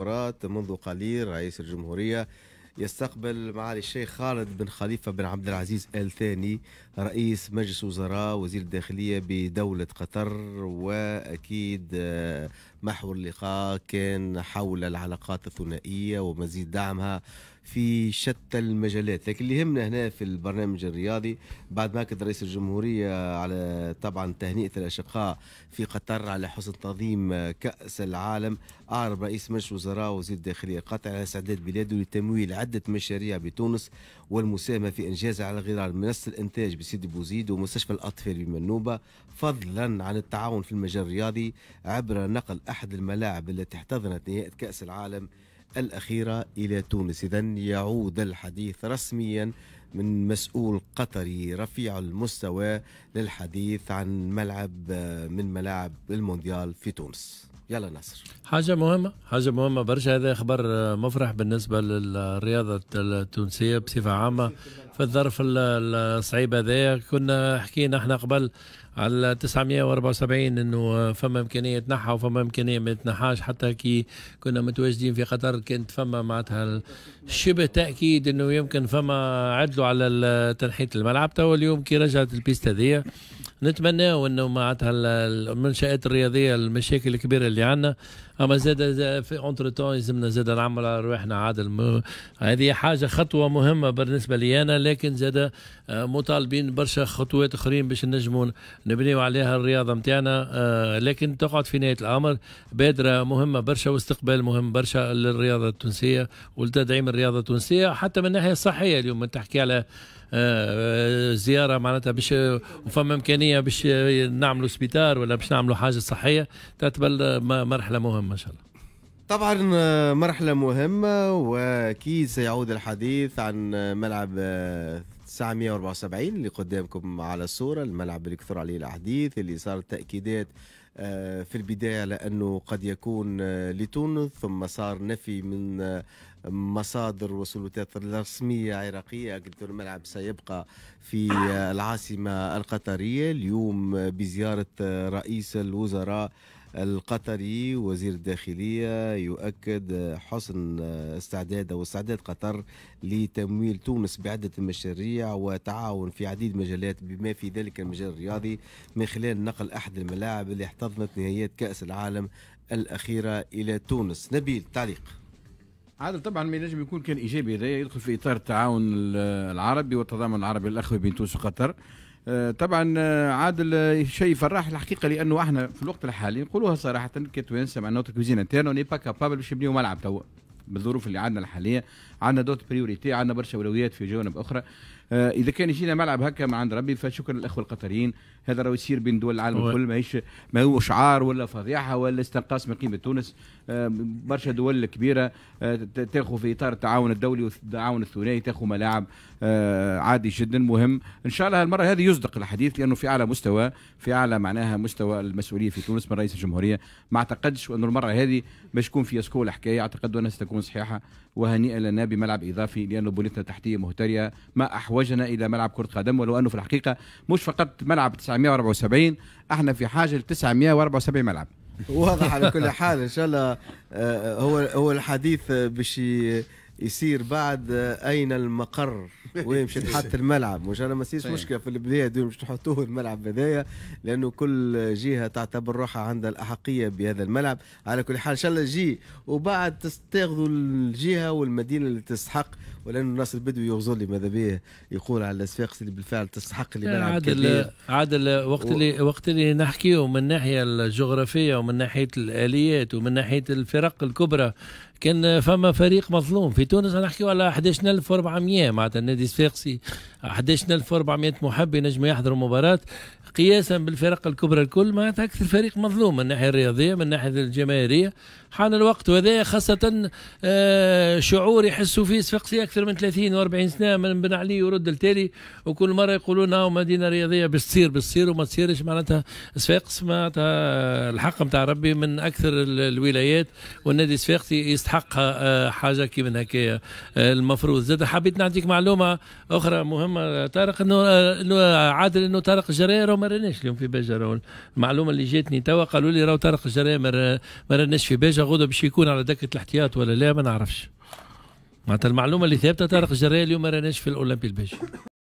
الامارات منذ قليل رئيس الجمهورية يستقبل معالي الشيخ خالد بن خليفة بن عبد العزيز آل ثاني رئيس مجلس وزراء وزير الداخلية بدولة قطر وأكيد آه، محور اللقاء كان حول العلاقات الثنائية ومزيد دعمها في شتى المجالات لكن اللي يهمنا هنا في البرنامج الرياضي بعد ما أكد رئيس الجمهورية على طبعا تهنئة الأشقاء في قطر على حسن تنظيم كأس العالم أعرب رئيس مجلس وزراء وزير الداخلية قطر على استعداد بلاده لتمويل عدة مشاريع بتونس والمساهمة في إنجازها على غرار منصة الإنتاج بسيدي بوزيد ومستشفى الأطفال بمنوبة فضلا عن التعاون في المجال الرياضي عبر نقل أحد الملاعب التي احتضنت نهائي كأس العالم الأخيرة إلى تونس إذن يعود الحديث رسميا من مسؤول قطري رفيع المستوى للحديث عن ملعب آه، من ملاعب المونديال في تونس يلا نصر حاجة مهمة حاجة مهمة برشا هذا خبر آه، مفرح بالنسبة للرياضة التونسية بصفة عامة في الظرف الصعيب هذايا كنا حكينا احنا قبل على 974 انه فما امكانيه تنحى وفما امكانيه ما تنحاش حتى كي كنا متواجدين في قطر كانت فما معناتها شبه تاكيد انه يمكن فما عدلوا على تنحيه الملعب تو اليوم كي رجعت البيست هذه نتمنى انه معناتها المنشات الرياضيه المشاكل الكبيره اللي عندنا اما زاد في اونتر تون يلزمنا زاد نعمل على روحنا عادل هذه حاجه خطوه مهمه بالنسبه لي انا لكن زاد آه، مطالبين برشا خطوات اخرين باش نجموا نبنيو عليها الرياضه نتاعنا آه، لكن تقعد في نهايه الامر بادره مهمه برشا واستقبال مهم برشا للرياضه التونسيه ولتدعيم الرياضه التونسيه حتى من الناحيه الصحيه اليوم تحكي على آه، آه، زياره معناتها باش وفما امكانيه باش نعملوا سبيتار ولا باش نعملوا حاجه صحيه تعتبر مرحله مهمه ان شاء الله طبعا آه، مرحلة مهمة وأكيد سيعود الحديث عن ملعب 974 اللي قدامكم على الصورة الملعب اللي كثر عليه الأحاديث اللي صارت تأكيدات آه، في البداية لأنه قد يكون آه، لتونس ثم صار نفي من آه، مصادر وسلطات رسميه عراقية قلت الملعب سيبقى في العاصمة القطرية اليوم بزيارة رئيس الوزراء القطري وزير الداخلية يؤكد حسن استعداد أو استعداد قطر لتمويل تونس بعدة مشاريع وتعاون في عديد مجالات بما في ذلك المجال الرياضي من خلال نقل أحد الملاعب اللي احتضنت نهائيات كأس العالم الأخيرة إلى تونس نبيل تعليق هذا طبعا ما ينجم يكون كان ايجابي هذا يدخل في اطار التعاون العربي والتضامن العربي الاخوي بين تونس وقطر آه، طبعا آه، عادل آه، شيء يفرح الحقيقه لانه احنا في الوقت الحالي نقولوها صراحه كتوانسه مع نوت كوزين انترن وني با كابابل باش يبنيو ملعب توا بالظروف اللي عندنا الحاليه عندنا دوت بريوريتي عندنا برشا اولويات في جوانب اخرى آه، اذا كان يجينا ملعب هكا من عند ربي فشكرا للاخوه القطريين هذا راه يصير بين دول العالم الكل ماهيش ما هو شعار ولا فضيحه ولا استنقاص من قيمه تونس آه، برشا دول كبيره آه، تاخذ في اطار التعاون الدولي والتعاون الثنائي تاخذ ملاعب عادي جدا مهم ان شاء الله المره هذه يصدق الحديث لانه في اعلى مستوى في اعلى معناها مستوى المسؤوليه في تونس من رئيس الجمهوريه ما اعتقدش انه المره هذه مش يكون اسكول الحكايه اعتقد انها ستكون صحيحه وهنيئا لنا بملعب اضافي لانه بنيتنا التحتيه مهترئه ما احوج توجهنا الى ملعب كره قدم ولو انه في الحقيقه مش فقط ملعب 974 احنا في حاجه ل 974 ملعب واضح على كل حال ان شاء الله آه، هو هو الحديث باش يصير بعد آه، اين المقر وين مش تحط الملعب مش شاء الله ما سيش طيب. مشكله في البدايه دول باش تحطوه الملعب هذايا لانه كل جهه تعتبر روحها عندها الاحقيه بهذا الملعب على كل حال ان شاء الله جي وبعد تاخذوا الجهه والمدينه اللي تستحق ولانه الناس البدوي يغزو لي ماذا به يقول على الصفاقس اللي بالفعل تستحق اللي بلعب كبير عادل وقت اللي و... وقت اللي نحكيه من الناحيه الجغرافيه ومن ناحيه الاليات ومن ناحيه الفرق الكبرى كان فما فريق مظلوم في تونس نحكيو على 11400 معناتها النادي الصفاقسي 11400 محب ينجموا يحضروا مباراه قياسا بالفرق الكبرى الكل معناتها اكثر فريق مظلوم من الناحيه الرياضيه من الناحيه الجماهيريه حان الوقت وهذا خاصه آه، شعور يحسوا فيه صفاقسي اكثر من 30 و40 سنه من بن علي ورد التالي وكل مره يقولون لنا مدينه رياضيه باش تصير باش تصير وما تصيرش معناتها صفاقس معناتها الحق نتاع ربي من اكثر الولايات والنادي صفاقسي يستحق آه، حاجه كي من هكايا آه، المفروض زاد حبيت نعطيك معلومه اخرى مهمه طارق انه عادل انه طارق الجرير مرناش اليوم في باجا المعلومه اللي جاتني توا قالوا لي راهو طارق الجرايه ما مرناش في باجا غدا باش يكون على دكه الاحتياط ولا لا ما نعرفش معناتها المعلومه اللي ثابته طارق الجرايه اليوم ما راناش في الاولمبي الباجي